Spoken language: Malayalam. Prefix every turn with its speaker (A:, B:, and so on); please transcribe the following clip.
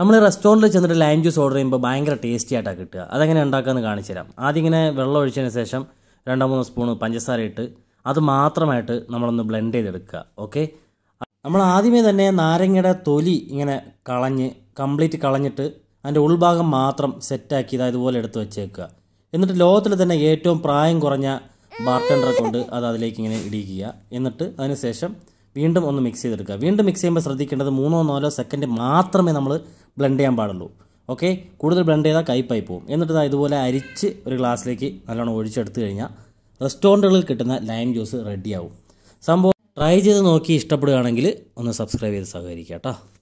A: നമ്മൾ റെസ്റ്റോറൻറ്റിൽ ചെന്നിട്ട് ലൈം ജ്യൂസ് ഓർഡർ ചെയ്യുമ്പോൾ ഭയങ്കര ടേസ്റ്റി ആയിട്ടാണ് കിട്ടുക അതെങ്ങനെ ഉണ്ടാക്കാമെന്ന് കാണിച്ചു തരാം ആദ്യം ഇങ്ങനെ വെള്ളം ഒഴിച്ചതിന് ശേഷം രണ്ടോ മൂന്നോ സ്പൂൺ പഞ്ചസാര ഇട്ട് അത് മാത്രമായിട്ട് നമ്മളൊന്ന് ബ്ലെൻഡ് ചെയ്തെടുക്കുക ഓക്കെ നമ്മൾ ആദ്യമേ തന്നെ നാരങ്ങയുടെ തൊലി ഇങ്ങനെ കളഞ്ഞ് കംപ്ലീറ്റ് കളഞ്ഞിട്ട് അതിൻ്റെ ഉൾഭാഗം മാത്രം സെറ്റാക്കി ഇത് അതുപോലെ എടുത്ത് വെച്ചേക്കുക എന്നിട്ട് ലോകത്തിൽ തന്നെ ഏറ്റവും പ്രായം കുറഞ്ഞ ബാർട്ടൻഡറെ കൊണ്ട് അത് അതിലേക്ക് ഇങ്ങനെ ഇടിക്കുക എന്നിട്ട് അതിനുശേഷം വീണ്ടും ഒന്ന് മിക്സ് ചെയ്തെടുക്കുക വീണ്ടും മിക്സ് ചെയ്യുമ്പോൾ ശ്രദ്ധിക്കേണ്ടത് മൂന്നോ നാലോ സെക്കൻഡ് മാത്രമേ നമ്മൾ ബ്ലെൻഡ് ചെയ്യാൻ പാടുള്ളൂ ഓക്കെ കൂടുതൽ ബ്ലെൻഡ് ചെയ്താൽ കയ്പായി പോകും എന്നിട്ട് ഇതുപോലെ അരിച്ച് ഒരു ഗ്ലാസ്സിലേക്ക് നല്ലോണം ഒഴിച്ചെടുത്തു കഴിഞ്ഞാൽ റെസ്റ്റോറൻറ്റുകളിൽ കിട്ടുന്ന ലൈം ജ്യൂസ് റെഡിയാവും സംഭവം ട്രൈ ചെയ്ത് നോക്കി ഇഷ്ടപ്പെടുകയാണെങ്കിൽ ഒന്ന് സബ്സ്ക്രൈബ് ചെയ്ത് സഹകരിക്കാം കേട്ടോ